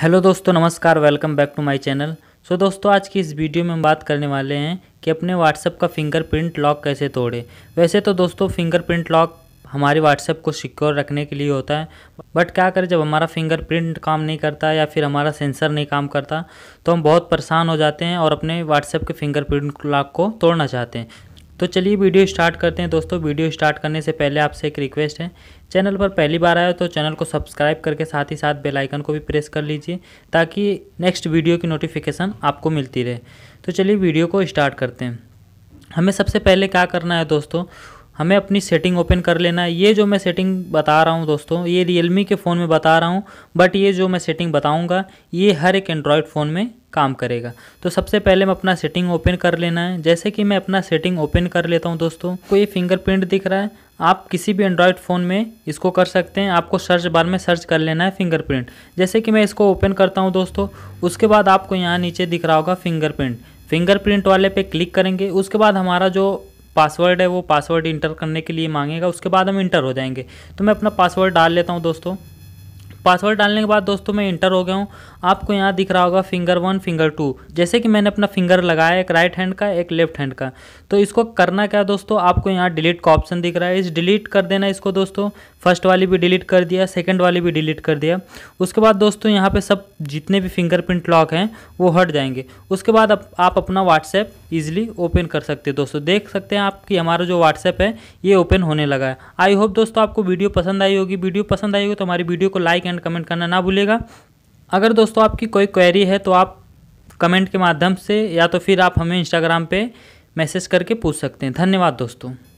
hello दोस्तों नमस्कार welcome back to my channel so दोस्तों आज की इस वीडियो में हम बात करने वाले हैं कि अपने व्हाट्सएप का फिंगरप्रिंट लॉक कैसे तोड़े वैसे तो दोस्तों फिंगरप्रिंट लॉक हमारे व्हाट्सएप को सिक्योर रखने के लिए होता है बट क्या करें जब हमारा फिंगरप्रिंट काम नहीं करता या फिर हमारा सेंसर नहीं काम करता तो हम बहुत परेशान हो जाते हैं और अपने व्हाट्सएप के फिंगरप्रिंट लॉक को तोड़ना चाहते हैं तो चलिए वीडियो स्टार्ट करते हैं दोस्तों वीडियो स्टार्ट करने से पहले आपसे एक रिक्वेस्ट है चैनल पर पहली बार आए हो तो चैनल को सब्सक्राइब करके साथ ही साथ बेल आइकन को भी प्रेस कर लीजिए ताकि नेक्स्ट वीडियो की नोटिफिकेशन आपको मिलती रहे तो चलिए वीडियो को स्टार्ट करते हैं हमें सबसे पहले क्या करना है दोस्तों हमें अपनी सेटिंग ओपन कर लेना है ये जो मैं सेटिंग बता रहा हूँ दोस्तों ये रियलमी के फ़ोन में बता रहा हूँ बट ये जो मैं सेटिंग बताऊँगा ये हर एक एंड्रॉयड फ़ोन में काम करेगा तो सबसे पहले मैं अपना सेटिंग ओपन कर लेना है जैसे कि मैं अपना सेटिंग ओपन कर लेता हूँ दोस्तों को ये फिंगरप्रिंट दिख रहा है आप किसी भी एंड्रॉयड फ़ोन में इसको कर सकते हैं आपको सर्च बार में सर्च कर लेना है फिंगरप्रिंट जैसे कि मैं इसको ओपन करता हूँ दोस्तों उसके बाद आपको यहाँ नीचे दिख रहा होगा फिंगरप्रिंट फिंगरप्रिंट वाले पे क्लिक करेंगे उसके बाद हमारा जो पासवर्ड है वो पासवर्ड इंटर करने के लिए मांगेगा उसके बाद हम इंटर हो जाएंगे तो मैं अपना पासवर्ड डाल लेता हूँ दोस्तों पासवर्ड डालने के बाद दोस्तों मैं इंटर हो गया हूँ आपको यहाँ दिख रहा होगा फिंगर वन फिंगर टू जैसे कि मैंने अपना फिंगर लगाया एक राइट हैंड का एक लेफ्ट हैंड का तो इसको करना क्या दोस्तों आपको यहाँ डिलीट का ऑप्शन दिख रहा है इस डिलीट कर देना इसको दोस्तों फर्स्ट वाली भी डिलीट कर दिया सेकेंड वाली भी डिलीट कर दिया उसके बाद दोस्तों यहाँ पर सब जितने भी फिंगरप्रिंट लॉक हैं वो हट जाएंगे उसके बाद आप अपना व्हाट्सएप ईजिली ओपन कर सकते हैं दोस्तों देख सकते हैं आप कि हमारा जो व्हाट्सएप है ये ओपन होने लगा है आई होप दोस्तों आपको वीडियो पसंद आई होगी वीडियो पसंद आई होगी तो हमारी वीडियो को लाइक एंड कमेंट करना ना भूलेगा अगर दोस्तों आपकी कोई क्वेरी है तो आप कमेंट के माध्यम से या तो फिर आप हमें इंस्टाग्राम पर मैसेज करके पूछ सकते हैं धन्यवाद दोस्तों